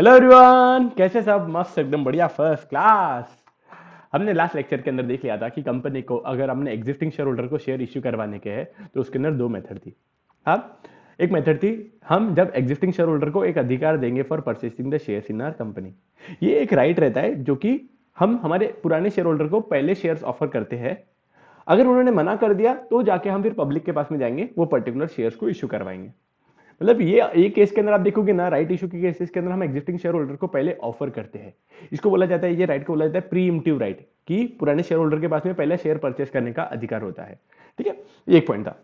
Hello everyone कैसे सब मस्त एकदम बढ़िया फर्स्ट क्लास हमने लास्ट लेक्चर के अंदर देख लिया था कि कंपनी को अगर हमने एग्जिस्टिंग शेयर होल्डर को शेयर इश्यू करवाने के हैं तो उसके अंदर दो मेथड थी हाँ एक मेथड थी हम जब एग्जिस्टिंग शेयर होल्डर को एक अधिकार देंगे for purchasing the share in our company ये एक राइट रहता है जो कि हम हमारे पुराने शेयर होल्डर को पहले शेयर ऑफर करते हैं अगर उन्होंने मना कर दिया तो जाके हम फिर पब्लिक के पास में जाएंगे वो पर्टिकुलर शेयर्स को इश्यू करवाएंगे मतलब ये एक केस के अंदर आप देखोगे ना राइट इशू के केसेस के अंदर हम एग्जिस्टिंग शेयर होल्डर को पहले ऑफर करते हैं इसको बोला जाता है ये राइट को बोला जाता है प्री इमटिव राइट कि पुराने शेयर होल्डर के पास में पहले शेयर परचेस करने का अधिकार होता है ठीक है एक पॉइंट था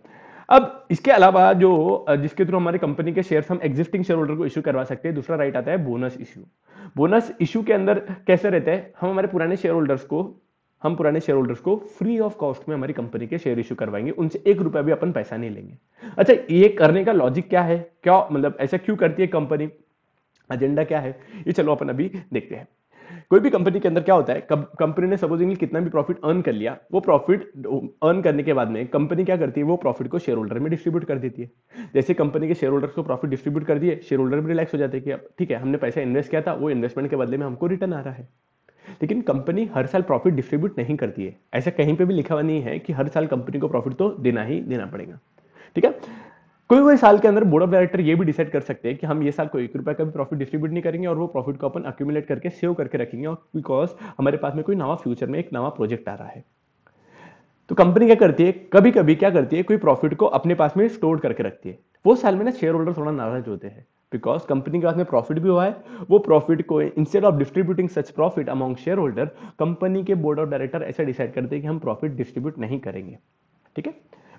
अब इसके अलावा जो जिसके थ्रू हमारी कंपनी के शेयर्स हम एग्जिस्टिंग शेयर होल्डर को इशू करवा सकते हैं दूसरा राइट आता है बोनस इशू बोनस इशू के अंदर कैसे रहता है हम हमारे पुराने शेयर होल्डर्स को हम पुराने शेयर होल्डर्स को फ्री ऑफ कॉस्ट में हमारी कंपनी के शेयर इश्यू करवाएंगे उनसे एक रुपया भी अपन पैसा नहीं लेंगे अच्छा ये करने का लॉजिक क्या है क्या मतलब ऐसा क्यों करती है कंपनी एजेंडा क्या है ये चलो अपन अभी देखते हैं कोई भी कंपनी के अंदर क्या होता है कंपनी ने सपोजिंग कितना भी प्रॉफिट अर्न कर लिया वो प्रॉफिट अर्न करने के बाद में कंपनी क्या करती है वो प्रॉफिट को शेयर होल्डर में डिस्ट्रीब्यूट कर देती है जैसे कंपनी के शेयर होल्डर को प्रॉफिट डिस्ट्रीब्यूट कर दिए शेयर होल्डर भी रिलैक्स हो जाते हैं कि ठीक है हमने पैसा इन्वेस्ट किया था वो इन्वेस्टमेंट के बदले में हमको रिटर्न आ रहा है लेकिन कंपनी हर साल प्रॉफिट डिस्ट्रीब्यूट नहीं करती है ऐसा कहीं पे भी लिखा हुआ नहीं है कि हर साल कंपनी को प्रॉफिट तो देना ही देना पड़ेगा ठीक है कोई कोई साल के अंदर बोर्ड ऑफ डायरेक्टर ये भी डिसाइड कर सकते हैं कि हम ये साल कोई एक रुपए का भी प्रॉफिट डिस्ट्रीब्यूट नहीं करेंगे और वो प्रॉफिट को अपन अक्यूमुलेट करके सेव करके रखेंगे और बिकॉज हमारे पास में कोई नवा फ्यूचर में एक नवा प्रोजेक्ट आ रहा है तो कंपनी क्या करती है कभी कभी क्या करती है कोई प्रॉफिट को अपने पास में स्टोर करके रखती है वो साल में ना शेयर होल्डर थोड़ा नाराज होते हैं बिकॉज कंपनी के पास में प्रॉफिट भी हुआ है वो प्रॉफिट को instead of distributing such profit among shareholder company के बोर्ड ऑफ डायरेक्टर ऐसे डिसाइड करते हैं कि हम प्रॉफिट डिस्ट्रीब्यूट नहीं करेंगे ठीक है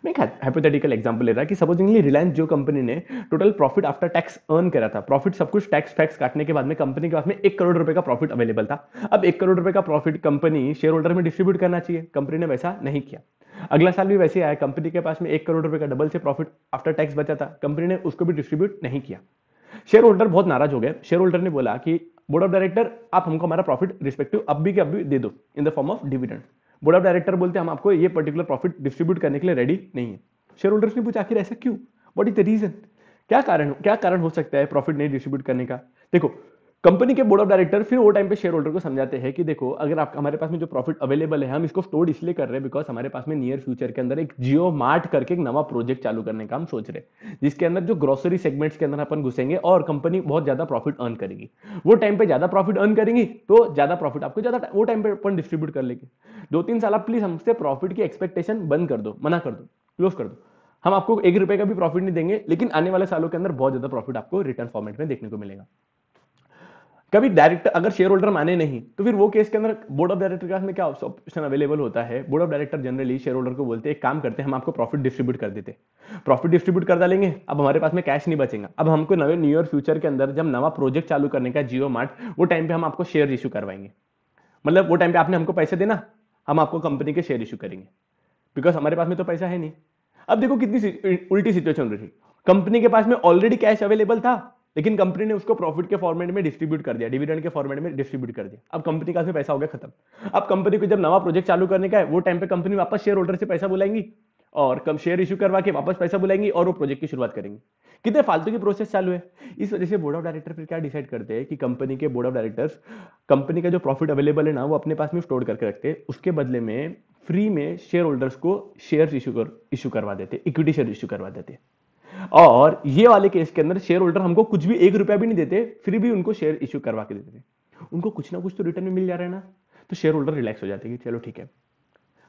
मैं एक हाइपोथेटिकल एग्जाम्पल ले रहा है कि सपोजिंगली रिलायंस जो कंपनी ने total profit after tax earn करा था प्रॉफिट सब कुछ टैक्स फैक्स काटने के बाद में कंपनी के पास में एक करोड़ रुपए का प्रॉफिट अवेलेबल था अब एक करोड़ रुपए का प्रॉफिट कंपनी शेयर होल्डर में डिस्ट्रीब्यूट करना चाहिए कंपनी ने वैसा नहीं किया अगला साल भी वैसे आया कंपनी के पास में एक करोड़ रुपए का डबल से प्रॉफिट आफ्टर टैक्स बचा था कंपनी ने उसको भी डिस्ट्रीब्यूट नहीं किया शेयर होल्डर बहुत नाराज हो गए शेयर होल्डर ने बोला कि बोर्ड ऑफ डायरेक्टर आप हमको हमारा प्रॉफिट रिस्पेक्टिव अब भी के अब भी दे दो in the form of dividend board of director बोलते हम आपको ये पर्टिकुलर प्रॉफिट डिस्ट्रीब्यूट करने के लिए रेडी नहीं है शेयर होल्डर्स ने पूछा आखिर ऐसा क्यों वट इज द रीजन क्या कारण क्या कारण हो सकता है प्रॉफिट नहीं डिस्ट्रीब्यूट करने का देखो कंपनी के बोर्ड ऑफ डायरेक्टर फिर वो टाइम पे शेयर होल्डर को समझाते हैं कि देखो अगर आप हमारे पास में जो प्रॉफिट अवेलेबल है हम इसको स्टोर इसलिए कर रहे हैं बिकॉज हमारे पास में नियर फ्यूचर के अंदर एक जियो मार्ट करके एक नवा प्रोजेक्ट चालू करने का हम सोच रहे हैं जिसके अंदर जो ग्रोसरी सेगमेंट्स के अंदर अपन घुसेंगे और कंपनी बहुत ज्यादा प्रॉफिट अर्न करेगी वो टाइम पे ज्यादा प्रॉफिट अर्न करेंगी तो ज्यादा प्रॉफिट आपको ज्यादा वो टाइम पे अपन डिस्ट्रीब्यूट कर लेंगे दो तीन साल आप प्लीज हमसे प्रॉफिट की एक्सपेक्टेशन बंद कर दो मना कर दो क्लोज कर दो हम आपको एक रुपए का भी प्रॉफिट नहीं देंगे लेकिन आने वाले सालों के अंदर बहुत ज्यादा प्रॉफिट आपको रिटर्न फॉर्मेट में देखने को मिलेगा कभी डायरेक्टर अगर शेयर होल्डर माने नहीं तो फिर वो केस के अंदर बोर्ड ऑफ डायरेक्टर पास में क्या ऑप्शन अवेलेबल होता है board of director generally share holder को बोलते हैं काम करते हैं हम आपको प्रॉफिट डिस्ट्रीब्यूट कर देते प्रॉफिट डिस्ट्रीब्यूट कर डालेंगे अब हमारे पास में कैश नहीं बचेगा अब हमको नवे न्यू ईयर फ्यूचर के अंदर जब नवा प्रोजेक्ट चालू करने का जियो मार्ट वो टाइम पे हम आपको शेयर इशू करवाएंगे मतलब वो टाइम पे आपने हमको पैसे देना हम आपको कंपनी के शेयर इशू करेंगे बिकॉज हमारे पास में तो पैसा है नहीं अब देखो कितनी उल्टी सिचुएशन रही कंपनी के पास में ऑलरेडी कैश अवेलेबल था लेकिन कंपनी ने उसको प्रॉफिट के फॉर्मेट में डिस्ट्रीब्यूट कर दिया डिविडेंड के फॉर्मेट में डिस्ट्रीब्यूट कर दिया अब कंपनी का पैसा हो गया खत्म अब कंपनी को जब नवा प्रोजेक्ट चालू करने का है वो टाइम पे कंपनी वापस शेयर होल्डर से पैसा बुलाएंगी और कम शेयर इशू करवा के वापस पैसा बुलाएंगी और वो प्रोजेक्ट की शुरुआत करेंगे कितने फालतू की प्रोसेस चालू है इस वजह से बोर्ड ऑफ डायरेक्टर फिर क्या डिसाइड करते हैं कि कंपनी के बोर्ड ऑफ डायरेक्टर्स कंपनी का जो प्रॉफिट अवेलेबल है ना वो अपने पास में स्टोर करके रखते हैं उसके बदले में फ्री में शेयर होल्डर्स को शेयर इशू कर इशू करवा देते इक्विटी शेयर इशू करवा देते और ये वाले केस के अंदर शेयर होल्डर हमको कुछ भी एक रुपया भी नहीं देते फिर भी उनको शेयर इश्यू करवा के देते थे उनको कुछ ना कुछ तो रिटर्न में मिल जा रहा है ना तो शेयर होल्डर रिलैक्स हो जाते हैं चलो ठीक है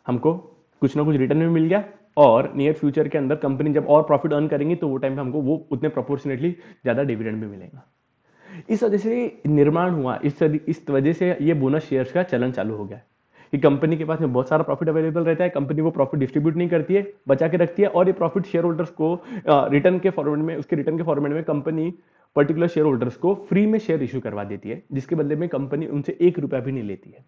हमको कुछ ना कुछ रिटर्न में मिल गया और नियर फ्यूचर के अंदर कंपनी जब और प्रॉफिट अर्न करेंगी तो वो टाइम पे हमको वो उतने प्रोपोर्शनेटली ज़्यादा डिविडेंड भी मिलेगा इस वजह से निर्माण हुआ इस इस वजह से ये बोनस शेयर्स का चलन चालू हो गया कि कंपनी के पास में बहुत सारा प्रॉफिट अवेलेबल रहता है कंपनी वो प्रॉफिट डिस्ट्रीब्यूट नहीं करती है बचा के रखती है और ये प्रॉफिट शेयर होल्डर्स को रिटर्न के फॉर्मेट में उसके रिटर्न के फॉर्मेट में कंपनी पर्टिकुलर शेयर होल्डर्स को फ्री में शेयर इशू करवा देती है जिसके बदले में कंपनी उनसे एक रुपया भी नहीं लेती है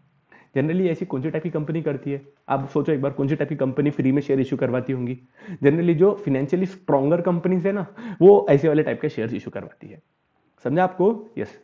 जनरली ऐसी कौन सी टाइप की कंपनी करती है आप सोचो एक बार कौन सी टाइप की कंपनी फ्री में शेयर इशू करवाती होंगी जनरली जो फिनेंशियली स्ट्रॉगर कंपनीज है ना वो ऐसे वाले टाइप के शेयर इशू करवाती है समझा आपको यस yes.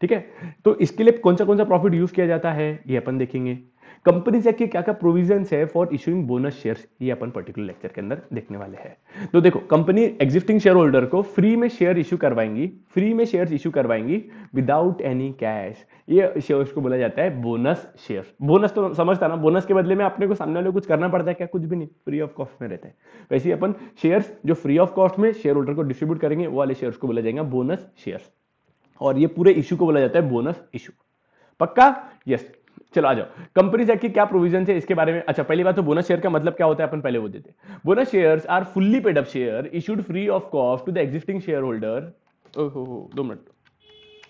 ठीक है तो इसके लिए कौन सा कौन सा प्रॉफिट यूज किया जाता है ये अपन देखेंगे कंपनी एक्ट के क्या क्या प्रोविजन है फॉर इश्यूइंग बोनस शेयर ये अपन पर्टिकुलर लेक्चर के अंदर देखने वाले हैं तो देखो कंपनी एग्जिस्टिंग शेयर होल्डर को फ्री में शेयर इशू करवाएंगी फ्री में शेयर इशू करवाएंगी विदाउट एनी कैश ये शेयर्स को बोला जाता है बोनस शेयर बोनस तो समझता ना बोनस के बदले में अपने को सामने वाले कुछ करना पड़ता है क्या कुछ भी नहीं फ्री ऑफ कॉस्ट में रहता है वैसे अपन शेयर्स जो फ्री ऑफ कॉस्ट में शेयर होल्डर को डिस्ट्रीब्यूट करेंगे वो वाले शेयर्स को बोला जाएगा बोनस शेयर और ये पूरे इशू को बोला जाता है बोनस इशू पक्का यस चलो आ जाओ कंपनीज एक्ट के क्या प्रोविजन है इसके बारे में अच्छा पहली बात तो बोनस शेयर का मतलब क्या होता है अपन पहले वो देते bonus share are fully paid up share issued free of cost to the existing share shareholder ओहो दो minute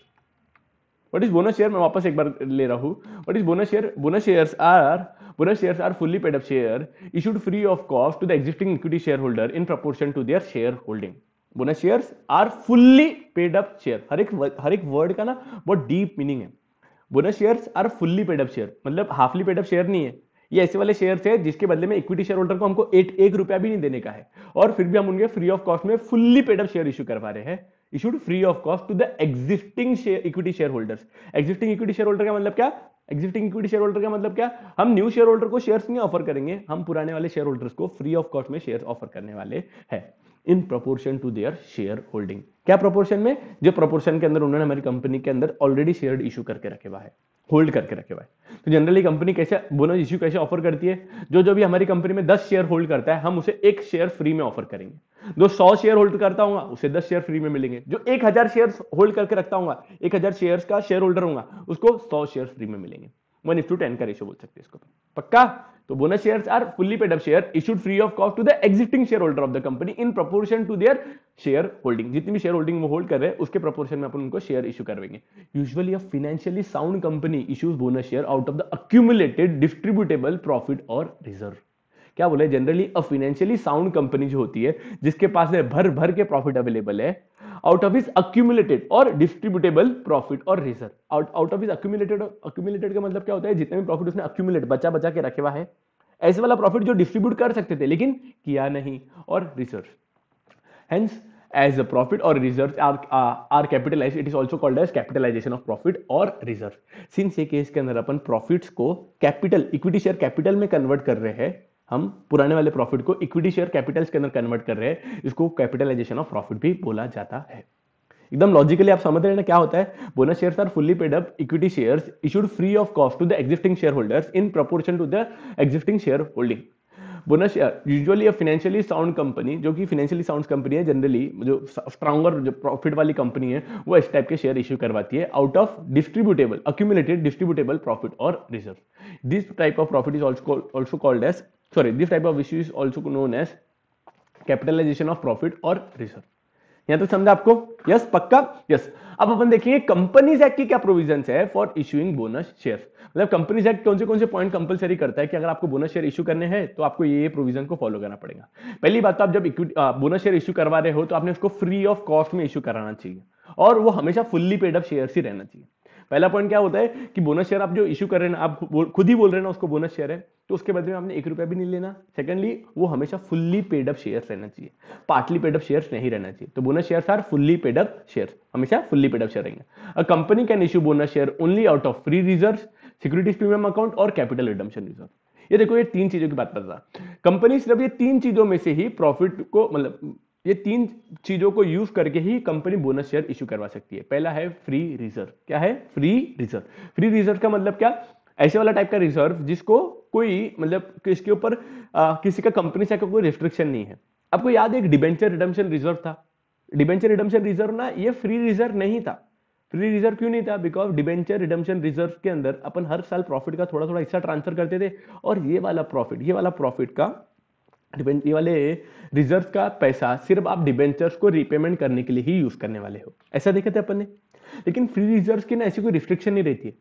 what is bonus share मैं वापस एक बार ले रहा हूँ what is bonus share bonus share are bonus share are fully paid up share issued free of cost to the existing equity share shareholder in proportion to their share shareholding bonus share are fully paid up share हर एक हर एक word का ना बहुत deep meaning है bonus share are fully paid up share मतलब halfly paid up share नहीं है ये ऐसे वाले शेयर है जिसके बदले में इक्विटी शेयर होल्डर को हमको एक एक रुपया भी नहीं देने का है और फिर भी हम उनके फ्री ऑफ कॉस्ट में फुल्ली पेडअप शेयर इशू करवा रहे हैं issued free of cost to the existing equity shareholders existing equity share shareholder का मतलब क्या एग्जिस्टिंग इक्विटी शेयर होल्डर का मतलब क्या हम न्यू शेयर होल्डर को शेयर्स नहीं ऑफर करेंगे हम पुराने वाले शेयर होल्डर्स को फ्री ऑफ कॉस्ट में शेयर ऑफर करने वाले हैं in proportion to their share shareholding क्या प्रोपोर्शन में जो प्रोपोर्शन के अंदर उन्होंने हमारी कंपनी के अंदर ऑलरेडी शेयर इशू करके रखे हुआ है होल्ड करके रखे हुआ है तो जनरली कंपनी कैसे बोनस इश्यू कैसे ऑफर करती है जो जो भी हमारी कंपनी में दस शेयर होल्ड करता है हम उसे एक शेयर फ्री में ऑफर करेंगे जो सौ शेयर होल्ड करता हूँ उसे दस शेयर फ्री में मिलेंगे जो एक हजार शेयर होल्ड करके रखता हूँ एक हजार शेयर का शेयर होल्डर होगा उसको सौ शेयर फ्री में मिलेंगे वन इफ टू टेन का रेशो बोल सकते हैं इसको पक्का तो bonus share are fully paid up share issued free of cost to the existing share holder of the company in proportion to their share shareholding जितनी भी शेयर होल्डिंग वो होल्ड कर रहे हैं उसके प्रोपोर्शन में अपन उनको शेयर इशू करेंगे usually a financially sound company issues bonus share out of the accumulated distributable profit और रिजर्व क्या बोले generally a financially sound company जो होती है जिसके पास में भर भर के प्रॉफिट अवेलेबल है आउट ऑफ इज अक्यूमुलेटेड और डिस्ट्रीब्यूटेबल प्रॉफिट और reserve out out of is accumulated accumulated का मतलब क्या होता है जितने भी प्रॉफिट उसने अक्यूमुलेट बचा बचा के रखे हुआ है ऐसे वाला प्रॉफिट जो डिस्ट्रीब्यूट कर सकते थे लेकिन किया नहीं और reserve hence as a profit और reserve are capitalize it is also called as capitalization of profit और रिजर्व सिंस ये केस के अंदर अपन प्रॉफिट्स को कैपिटल इक्विटी शेयर कैपिटल में कन्वर्ट कर रहे हैं हम पुराने वाले प्रॉफिट को इक्विटी शेयर कैपिटल्स के अंदर कन्वर्ट कर रहे हैं इसको कैपिटलाइजेशन ऑफ प्रॉफिट भी बोला जाता है एकदम लॉजिकली आप समझ रहे हैं ना क्या होता है bonus shares are fully paid up equity shares issued free of cost to the existing shareholders in proportion to the existing shareholding bonus share a financially sound company जो कि फाइनेंशियली साउंड कंपनी है generally जो stronger जो profit वाली company है वो इस type के शेयर इश्यू करवाती है out of distributable accumulated distributable profit और reserve this type of profit is also called as sorry this type of issue is also known as capitalization of profit और reserve यहां तक तो समझा आपको यस पक्का यस अब अपन देखेंगे कंपनीज एक्ट की क्या प्रोविजन है फॉर इशूइंग बोनस शेयर मतलब कंपनीज एक्ट कौन से कौन से पॉइंट कंपलसरी करता है कि अगर आपको बोनस शेयर इशू करने हैं तो आपको ये प्रोविजन को फॉलो करना पड़ेगा पहली बात तो आप जब बोनस शेयर इशू करवा रहे हो तो आपने उसको फ्री ऑफ कॉस्ट में इशू कराना चाहिए और वो हमेशा फुल्ली पेड अप शेयर ही रहना चाहिए पहला पॉइंट क्या होता है कि बोनस शेयर आप जो इशू कर रहे हैं आप खुद ही बोल रहे हैं उसको बोनस शेयर है तो उसके बदले में आपने एक रुपया भी नहीं लेना सेकंडली वो हमेशा फुल्ली पेडअप शेयर रहना चाहिए पार्टली पेडअप शेयर नहीं रहना चाहिए तो bonus share are fully paid up share हमेशा फुल्ली पेडअप शेयर रहेंगे a company can issue bonus share only out of free reserve securities premium account और कैपिटल रिडम्शन रिजर्व ये देखो ये तीन चीजों की बात कर रहा कंपनी सिर्फ ये तीन चीजों में से ही प्रॉफिट को मतलब ये तीन चीजों को यूज करके ही कंपनी बोनस शेयर इश्यू करवा सकती है पहला है फ्री रिजर्व क्या है फ्री रिजर्व फ्री रिजर्व का मतलब क्या ऐसे वाला टाइप का रिजर्व जिसको कोई मतलब किसके ऊपर किसी का कंपनी से कोई रिस्ट्रिक्शन नहीं है आपको याद है एक डिबेंचर रिडम्शन रिजर्व था डिबेंचर रिडम्शन रिजर्व ना ये फ्री रिजर्व नहीं था फ्री रिजर्व क्यों नहीं था बिकॉज डिबेंचर रिडम्शन रिजर्व के अंदर अपन हर साल प्रॉफिट का थोड़ा थोड़ा हिस्सा ट्रांसफर करते थे और ये वाला प्रॉफिट ये वाला प्रॉफिट का डिबेंचर वाले रिजर्व का पैसा सिर्फ आप डिबेंचर्स को रीपेमेंट करने के लिए ही यूज करने वाले हो ऐसा देखा था अपन ने लेकिन फ्री रिजर्व की ना ऐसी कोई रिस्ट्रिक्शन नहीं रहती है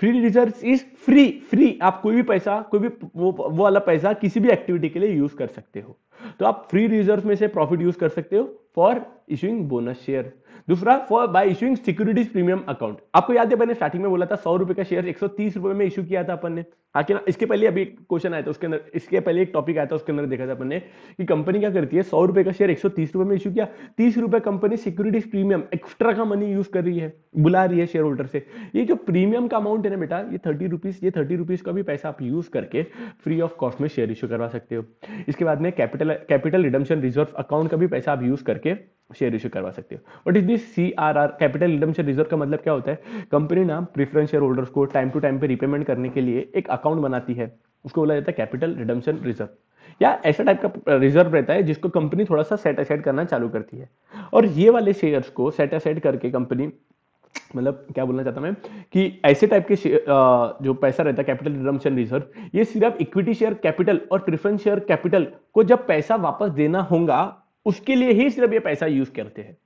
free reserve is free free आप कोई भी पैसा कोई भी वो वो वाला पैसा किसी भी एक्टिविटी के लिए यूज कर सकते हो तो आप फ्री रिजर्व में से प्रॉफिट यूज कर सकते हो फॉर इशूइंग बोनस शेयर दूसरा for by issuing securities premium account आपको याद है मैंने स्टार्टिंग में बोला था सौ रुपए का शेयर एक सौ तीस रुपए में इशू किया था अपन ने आखिर इसके पहले अभी एक क्वेश्चन आया था उसके अंदर इसके पहले एक टॉपिक आया था उसके अंदर देखा था अपन ने कि कंपनी क्या करती है सौ रुपए का शेयर एक सौ तीस रुपए में इश्यू किया तीस रुपए कंपनी सिक्योरिटीज प्रीमियम एक्स्ट्रा का मनी यूज कर रही है बुला रही है शेयर होल्डर से ये जो प्रीमियम का अमाउंट है ना बेटा ये थर्टी रुपीज ये थर्टी रुपीज का भी पैसा आप यूज करके फ्री ऑफ कॉस्ट में शेयर इश्यू करवा सकते हो इसके बाद में capital capital redemption reserve account का भी पैसा आप यूज करके शेयर इश्यू करवा सकते हो what is this C R R capital redemption reserve का मतलब क्या होता है कंपनी ना प्रीफरेंस शेयर होल्डर्स को टाइम टू टाइम पे रिपेमेंट करने के लिए एक अकाउंट बनाती है उसको बोला जाता है कैपिटल रिडम्शन रिजर्व या ऐसा टाइप का रिजर्व रहता है जिसको कंपनी थोड़ा सा सेट असाइड करना चालू करती है और ये वाले शेयर्स को सेट असाइड करके कंपनी मतलब क्या बोलना चाहता मैं कि ऐसे टाइप के जो पैसा रहता है कैपिटल रिडम्शन रिजर्व ये सिर्फ इक्विटी शेयर कैपिटल और प्रिफरेंस शेयर कैपिटल को जब पैसा वापस देना होगा उसके लिए ही सिर्फ ये पैसा यूज करते हैं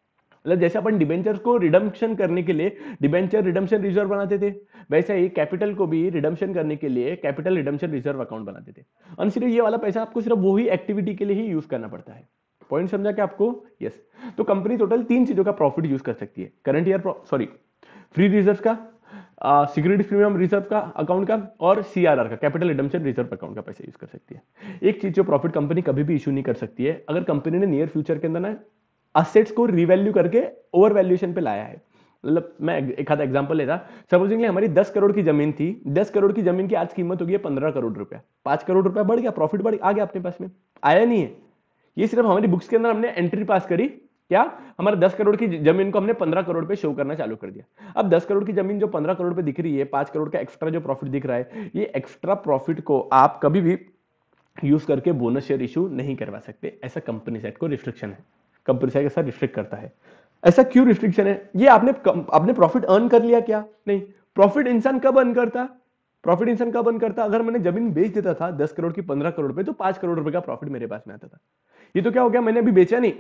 मतलब जैसे अपन डिबेंचर को रिडम्पशन करने के लिए डिबेंचर रिडम्पशन रिजर्व बनाते थे वैसे ही कैपिटल को भी रिडम्पशन करने के लिए कैपिटल रिडम्पशन रिजर्व अकाउंट बनाते थे और सिर्फ ये वाला पैसा आपको सिर्फ वही एक्टिविटी के लिए ही यूज करना पड़ता है पॉइंट समझा क्या आपको यस तो कंपनी टोटल तीन चीजों का प्रॉफिट यूज कर सकती है current year sorry free reserve का सिक्योरिटी प्रीमियम रिजर्व का अकाउंट का और सीआरआर का कैपिटल रिडम्पशन रिजर्व अकाउंट का पैसा यूज कर सकती है एक चीज जो प्रॉफिट कंपनी कभी भी इशू नहीं कर सकती है अगर कंपनी ने नियर फ्यूचर के अंदर ना असेट्स को रिवैल्यू करके ओवर वैल्यूएशन पे लाया है मतलब मैं एक आधा एग्जाम्पल लेता सपोजिंग हमारी दस करोड़ की जमीन थी दस करोड़ की जमीन की आज कीमत होगी पंद्रह करोड़ रुपया पांच करोड़ रुपया बढ़ गया प्रॉफिट बढ़ आ गया अपने पास में आया नहीं है ये सिर्फ हमारी बुक्स के अंदर हमने एंट्री पास करी क्या हमारे दस करोड़ की जमीन को हमने पंद्रह करोड़ पे शो करना चालू कर दिया अब दस करोड़ की जमीन जो पंद्रह करोड़ पे दिख रही है पांच करोड़ का एक्स्ट्रा जो प्रॉफिट दिख रहा है ये एक्स्ट्रा प्रॉफिट को आप कभी भी यूज करके बोनस शेयर इशू नहीं करवा सकते ऐसा कंपनी सेट को रिस्ट्रिक्शन है कंपनी साइड ऐसा रिस्ट्रिक्ट करता है ऐसा क्यों रिस्ट्रिक्शन है ये आपने आपने प्रॉफिट अर्न कर लिया क्या नहीं प्रॉफिट इंसान कब अर्न करता प्रॉफिट इंसान कब अर्न करता अगर मैंने जमीन बेच देता था दस करोड़ की पंद्रह करोड़ रुपए तो पांच करोड़ रुपए का प्रॉफिट मेरे पास में आता था ये तो क्या हो गया मैंने अभी बेचा नहीं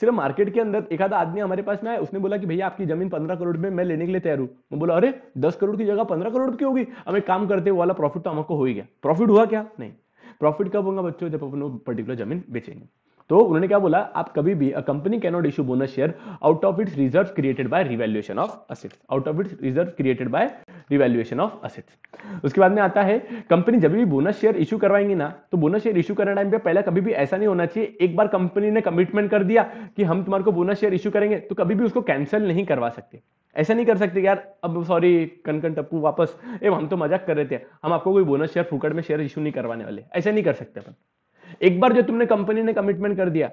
सिर्फ मार्केट के अंदर एक आधा आदमी हमारे पास में आया उसने बोला कि भैया आपकी जमीन पंद्रह करोड़ में मैं लेने के लिए तैयार हूँ मैं बोला अरे दस करोड़ की जगह पंद्रह करोड़ की होगी हम एक काम करते वाला प्रॉफिट तो हमको हो ही गया प्रॉफिट हुआ क्या नहीं प्रॉफिट कब होगा बच्चों जब अपन पर्टिकुलर जमीन बेचेंगे तो उन्होंने क्या बोला आप कभी भी a company can not issue bonus share out of its reserve created by revaluation of assets out of its reserve created by revaluation of assets उसके बाद में आता है कंपनी जब भी बोनस शेयर इशू करवाएंगे ना तो बोनस शेयर इशू करने टाइम पे पहले कभी भी ऐसा नहीं होना चाहिए एक बार कंपनी ने कमिटमेंट कर दिया कि हम तुम्हारे को बोनस शेयर इशू करेंगे तो कभी भी उसको कैंसिल नहीं करवा सकते ऐसा नहीं कर सकते यार अब सॉरी कनकन टप्पू वापस ए हम तो मजाक कर रहे थे हम आपको कोई बोनस शेयर फुकट में शेयर इशू नहीं करवाने वाले ऐसा नहीं कर सकते अपन एक बार जो तुमने कंपनी ने कमिटमेंट कर दिया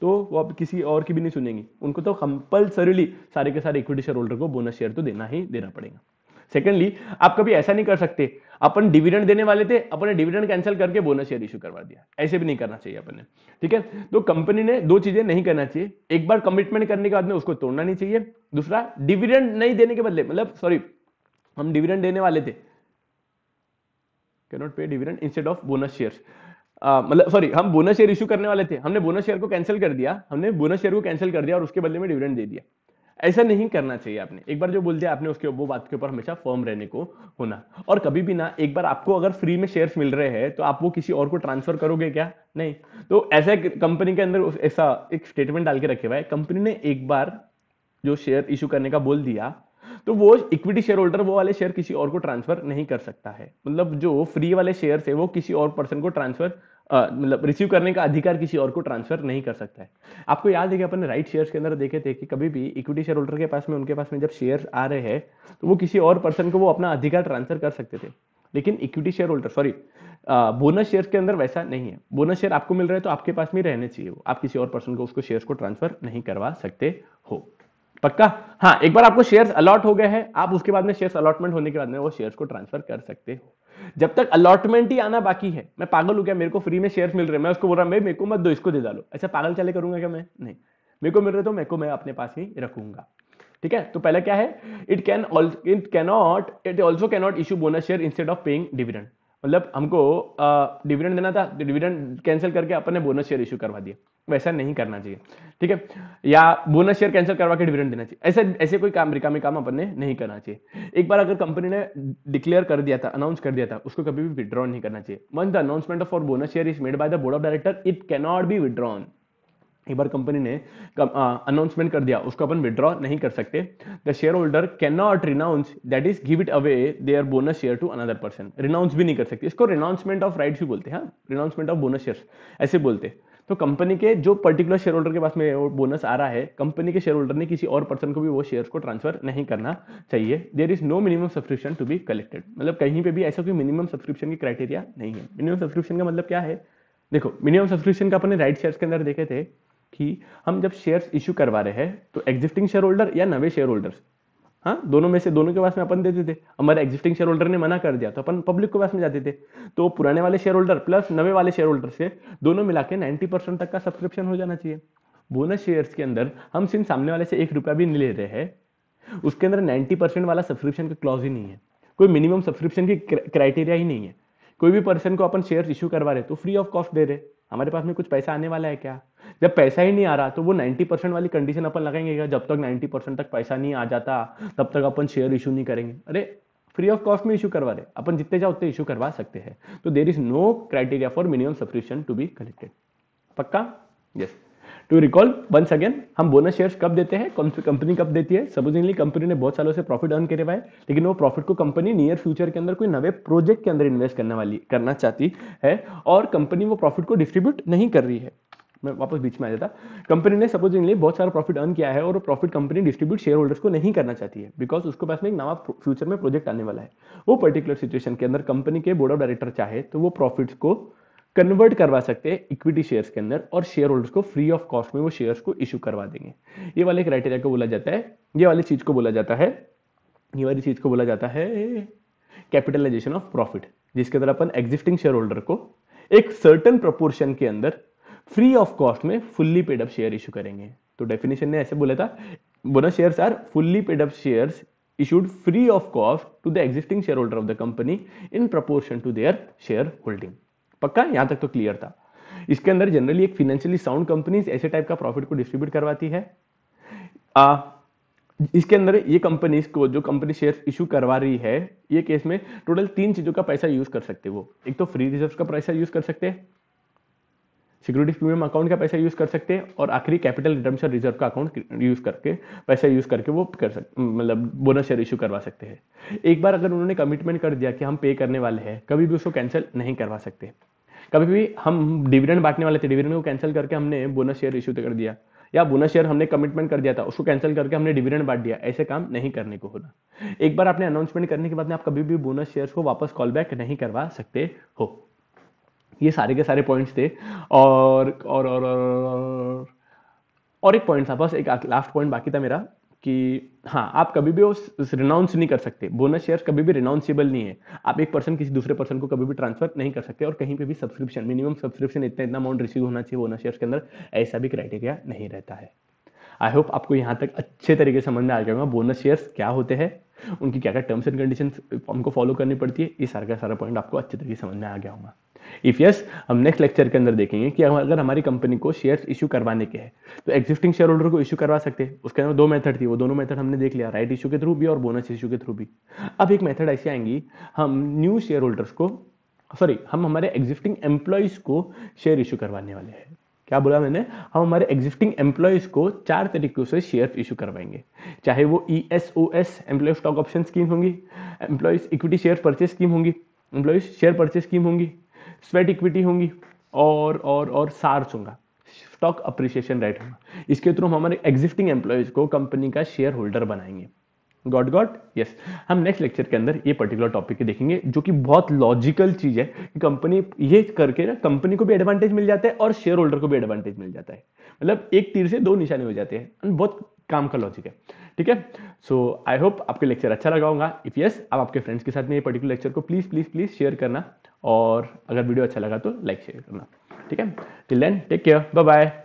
तो वो अब किसी और की भी नहीं सुनेंगी उनको तो कंपल्सरीली सारे के सारे इक्विटी शेयर होल्डर को बोनस शेयर तो देना ही देना पड़ेगा सेकेंडली आप कभी ऐसा नहीं कर सकते अपन डिविडेंड देने वाले थे अपने डिविडेंड कैंसिल करके बोनस शेयर इशू करवा दिया ऐसे भी नहीं करना चाहिए अपने ठीक है तो कंपनी ने दो चीजें नहीं करना चाहिए एक बार कमिटमेंट करने के बाद में उसको तोड़ना नहीं चाहिए दूसरा डिविडेंड नहीं देने के बदले मतलब सॉरी हम डिविडेंड देने वाले थे cannot pay dividend instead of bonus share मतलब सॉरी हम बोनस शेयर इशू करने वाले थे हमने बोनस शेयर को कैंसिल कर दिया हमने बोनस शेयर को कैंसिल कर दिया और उसके बदले में डिविडेंड दे दिया ऐसा नहीं करना चाहिए आपने एक बार जो बोल दिया आपने उसके वो बात के ऊपर हमेशा फर्म रहने को होना और कभी भी ना एक बार आपको अगर फ्री में शेयर्स मिल रहे हैं तो आप वो किसी और को ट्रांसफर करोगे क्या नहीं तो ऐसा कंपनी के अंदर ऐसा एक स्टेटमेंट डाल के रखे हुआ है कंपनी ने एक बार जो शेयर इशू करने का बोल दिया तो वो इक्विटी शेयर होल्डर वो वाले शेयर किसी और को ट्रांसफर नहीं कर सकता है मतलब जो फ्री वाले शेयर है वो किसी और पर्सन को ट्रांसफर मतलब रिसीव करने का अधिकार किसी और को ट्रांसफर नहीं कर सकता है आपको याद है कि अपने राइट शेयर्स के अंदर देखे थे कि कभी भी इक्विटी शेयर होल्डर के पास में उनके पास में जब शेयर आ रहे हैं तो वो किसी और पर्सन को वो अपना अधिकार ट्रांसफर कर सकते थे लेकिन equity share holder sorry bonus share के अंदर वैसा नहीं है बोनस शेयर आपको मिल रहा है तो आपके पास में रहने चाहिए वो आप किसी और पर्सन को उसको शेयर को ट्रांसफर नहीं करवा सकते हो पक्का हाँ एक बार आपको शेयर्स अलॉट हो गए हैं आप उसके बाद में शेयर्स अलॉटमेंट होने के बाद में वो शेयर्स को ट्रांसफर कर सकते हो जब तक अलॉटमेंट ही आना बाकी है मैं पागल हो गया मेरे को फ्री में शेयर्स मिल रहे हैं मैं उसको बोल रहा हूँ मेरे को मत दो इसको दे डालो ऐसा अच्छा, पागल चले करूंगा क्या मैं नहीं मेरे को मिल रहे तो मेरे को मैं अपने पास ही रखूंगा ठीक है तो पहला क्या है it can it cannot it also cannot issue bonus share instead of paying dividend मतलब हमको डिविडेंड देना था डिविडेंड तो कैंसिल करके अपन ने बोनस शेयर इशू करवा दिया वैसा नहीं करना चाहिए ठीक है या बोनस शेयर कैंसिल करवा के डिविडेंड देना चाहिए ऐसे ऐसे कोई काम रिकामी काम अपन ने नहीं करना चाहिए एक बार अगर कंपनी ने डिक्लेयर कर दिया था अनाउंस कर दिया था उसको कभी भी विदड्रॉ नहीं करना चाहिए once the announcement for bonus share is made by the board of director it cannot be withdrawn एक बार कंपनी ने अनाउंसमेंट कर दिया उसको अपन विड्रॉ नहीं कर सकते the share holder can not renounce that is give it away their bonus share to another person renounce भी नहीं कर सकते इसको रिनाउंसमेंट ऑफ राइट्स भी बोलते हैं रिनाउंसमेंट ऑफ बोनस शेयर ऐसे बोलते तो कंपनी के जो पर्टिकुलर शेयर होल्डर के पास में बोनस आ रहा है कंपनी के शेयर होल्डर ने किसी और पर्सन को भी वो शेयर को ट्रांसफर नहीं करना चाहिए there is no minimum subscription to be collected मतलब कहीं पे भी ऐसा कोई मिनिमम सब्सक्रिप्शन की क्राइटेरिया नहीं है मिनिमम सब्सक्रिप्शन का मतलब क्या है देखो मिनिमम सब्सक्रिप्शन का अपने राइट शेयर्स के अंदर देखे थे कि हम जब शेयर्स इशू करवा रहे हैं तो एग्जिस्टिंग शेयर होल्डर या नवे शेयर होल्डर्स हाँ दोनों में से दोनों के पास में अपन देते थे हमारे एग्जिस्टिंग शेयर होल्डर ने मना कर दिया तो अपन पब्लिक के पास में जाते थे तो पुराने वाले शेयर होल्डर प्लस नवे वाले शेयर होल्डर से दोनों मिला के नाइन्टी परसेंट तक का सब्सक्रिप्शन हो जाना चाहिए बोनस शेयर्स के अंदर हम सिर्फ सामने वाले से एक रुपया भी नहीं ले रहे हैं उसके अंदर नाइन्टी परसेंट वाला सब्सक्रिप्शन का क्लॉज ही नहीं है कोई मिनिमम सब्सक्रिप्शन की क्राइटेरिया ही नहीं है कोई भी पर्सन को अपन शेयर इशू करवा रहे तो फ्री ऑफ कॉस्ट दे रहे हमारे पास में कुछ पैसा आने वाला है क्या जब पैसा ही नहीं आ रहा तो वो 90 परसेंट वाली कंडीशन अपन लगाएंगे क्या जब तक 90 परसेंट तक पैसा नहीं आ जाता तब तक अपन शेयर इशू नहीं करेंगे अरे फ्री ऑफ कॉस्ट में इशू करवा रहे अपन जितने जाओ उतने इशू करवा सकते हैं तो there is no criteria for minimum subscription to be collected पक्का yes to recall once again हम बोनस शेयर्स कब देते हैं कौन सी कंपनी कब देती है सपोजिंगली कंपनी ने बहुत सालों से प्रॉफिट अर्न करे हुआ है लेकिन वो प्रॉफिट को कंपनी नियर फ्यूचर के अंदर कोई नवे प्रोजेक्ट के अंदर इन्वेस्ट करने वाली करना चाहती है और कंपनी वो प्रॉफिट को डिस्ट्रीब्यूट नहीं कर रही है मैं वापस बीच में आ जाता कंपनी ने सपोजिंगली बहुत सारा प्रॉफिट अर्न किया है और profit company distribute share holders को नहीं करना चाहती है बिकॉज उसके पास में एक नवा फ्यूचर में प्रोजेक्ट आने वाला है वो पर्टिकुलर सिचुएशन के अंदर कंपनी के बोर्ड ऑफ डायरेक्टर चाहे तो वो प्रॉफिट को कन्वर्ट करवा सकते हैं इक्विटी शेयर्स के अंदर और शेयर होल्डर्स को फ्री ऑफ कॉस्ट में वो शेयर्स को इशू करवा देंगे ये वाले क्राइटेरिया को बोला जाता है ये वाली चीज को बोला जाता है ये वाली चीज को बोला जाता है कैपिटलाइजेशन ऑफ प्रॉफिट जिसके अंदर अपन एग्जिस्टिंग शेयर होल्डर को एक सर्टन प्रपोर्शन के अंदर फ्री ऑफ कॉस्ट में fully paid up share issue करेंगे तो डेफिनेशन ने ऐसे बोला था bonus shares are fully paid up shares free of cost to the the share holder of the company in proportion to their share holding पक्का यहां तक तो क्लियर था इसके अंदर जनरली एक फाइनेंशियली साउंड कंपनी ऐसे टाइप का प्रॉफिट को डिस्ट्रीब्यूट करवाती है आ, इसके अंदर ये कंपनीज को जो कंपनी शेयर इशू करवा रही है ये केस में टोटल तीन चीजों का पैसा यूज कर सकते वो एक तो फ्री रिजर्व का पैसा यूज कर सकते हैं सिक्योरिटीज प्रीमियम अकाउंट का पैसा यूज़ कर सकते हैं और आखिरी कैपिटल रिडम्शन रिजर्व का अकाउंट यूज़ करके पैसा यूज़ करके वो कर सकते मतलब बोनस शेयर इशू करवा सकते हैं एक बार अगर उन्होंने कमिटमेंट कर दिया कि हम पे करने वाले हैं कभी भी उसको कैंसिल नहीं करवा सकते कभी भी हम डिविडेंड बांटने वाले थे डिविडेंड को कैंसिल करके हमने बोनस शेयर इशू कर दिया या बोनस शेयर हमने कमिटमेंट कर दिया था उसको कैंसिल करके हमने डिविडेंड बांट दिया ऐसे काम नहीं करने को होना एक बार आपने अनाउंसमेंट करने के बाद में आप कभी भी बोनस शेयर्स को वापस कॉल बैक नहीं करवा सकते हो ये सारे के सारे पॉइंट्स थे और और और और, और एक पॉइंट था बस एक लास्ट पॉइंट बाकी था मेरा कि हाँ आप कभी भी उस रिनाउंस नहीं कर सकते बोनस शेयर कभी भी रिनाउंसेबल नहीं है आप एक पर्सन किसी दूसरे पर्सन को कभी भी ट्रांसफर नहीं कर सकते और कहीं पे भी सब्सक्रिप्शन मिनिमम सब्सक्रिप्शन इतना इतना अमाउंट रिसीव होना चाहिए बोनस शेयर के अंदर ऐसा भी क्राइटेरिया नहीं रहता है आई होप आपको यहाँ तक अच्छे तरीके से समझ में आ गया होगा बोनस शेयर्स क्या होते हैं उनकी क्या क्या टर्म्स एंड कंडीशन हमको फॉलो करनी पड़ती है ये सारा का सारा पॉइंट आपको अच्छे तरीके से समझ में आ गया होगा इफ़ यस हम नेक्स्ट लेक्चर के अंदर देखेंगे कि अगर हमारी कंपनी को शेयर्स इशू करवाने के हैं तो एग्जिस्टिंग शेयर होल्डर को इशू करवा सकते हैं उसके अंदर दो मेथड थी वो दोनों मेथड हमने देख लिया राइट इशू के थ्रू भी और बोनस इशू के थ्रू भी अब एक मेथड ऐसी आएंगी हम न्यू शेयर होल्डर्स को सॉरी हम हमारे एग्जिस्टिंग एम्प्लॉयज़ को शेयर इशू करवाने वाले हैं क्या बोला मैंने हम हमारे एग्जिस्टिंग एम्प्लॉयज़ को चार तरीकों से शेयर इशू करवाएंगे चाहे वो E S O S employee stock option scheme होंगी employees equity share purchase scheme होंगी एम्प्लॉयज़ शेयर परचेज स्कीम होंगी स्वेट इक्विटी होंगी और और और सार्स होगा स्टॉक अप्रिसिएशन राइट होगा इसके थ्रू हम हमारे एग्जिस्टिंग एम्प्लॉयज को कंपनी का शेयर होल्डर बनाएंगे गॉड गॉड यस हम नेक्स्ट लेक्चर के अंदर ये पर्टिकुलर टॉपिक देखेंगे जो कि बहुत लॉजिकल चीज है कि कंपनी ये करके ना कंपनी को भी एडवांटेज मिल जाता है और शेयर होल्डर को भी एडवांटेज मिल जाता है मतलब एक तीर से दो निशाने हो जाते हैं बहुत काम का लॉजिक है ठीक है सो आई होप आपके लेक्चर अच्छा लगा होगा इफ यस आप आपके फ्रेंड्स के साथ में ये पर्टिकुलर लेक्चर को प्लीज प्लीज प्लीज शेयर करना और अगर वीडियो अच्छा लगा तो लाइक शेयर करना ठीक है till then take care bye bye